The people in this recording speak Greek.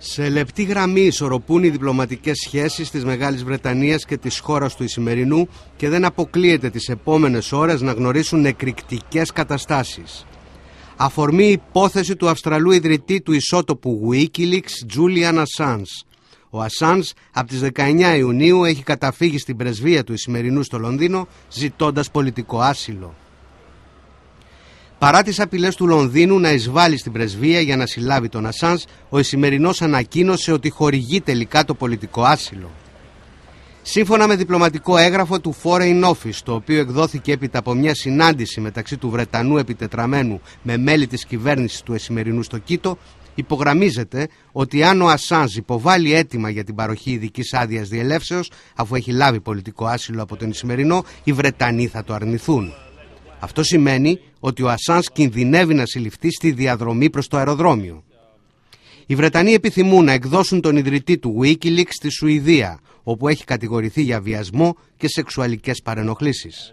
Σε λεπτή γραμμή ισορροπούν οι διπλωματικές σχέσεις της Μεγάλης Βρετανίας και της χώρας του Ισημερινού και δεν αποκλείεται τις επόμενες ώρες να γνωρίσουν εκρηκτικές καταστάσεις. Αφορμή υπόθεση του Αυστραλού ιδρυτή του ισότοπου Wikileaks, Julian Assange. Ο Ασάνς από τις 19 Ιουνίου έχει καταφύγει στην πρεσβεία του Ισημερινού στο Λονδίνο ζητώντας πολιτικό άσυλο. Παρά τις απειλές του Λονδίνου να εισβάλλει στην πρεσβεία για να συλλάβει τον Ασάν, ο Ισημερινός ανακοίνωσε ότι χορηγεί τελικά το πολιτικό άσυλο. Σύμφωνα με διπλωματικό έγγραφο του Foreign Office, το οποίο εκδόθηκε έπειτα από μια συνάντηση μεταξύ του Βρετανού επιτετραμένου με μέλη της κυβέρνησης του Εσημερινού στο Κίτο, υπογραμμίζεται ότι αν ο Ασάνζ υποβάλει αίτημα για την παροχή ειδικής άδειας διελεύσεως, αφού έχει λάβει πολιτικό άσυλο από τον Εσημερινό, οι Βρετανοί θα το αρνηθούν. Αυτό σημαίνει ότι ο Ασάν κινδυνεύει να συλληφθεί στη διαδρομή προς το αεροδρόμιο. Οι Βρετανοί επιθυμούν να εκδώσουν τον ιδρυτή του Wikileaks στη Σουηδία, όπου έχει κατηγορηθεί για βιασμό και σεξουαλικές παρενοχλήσεις.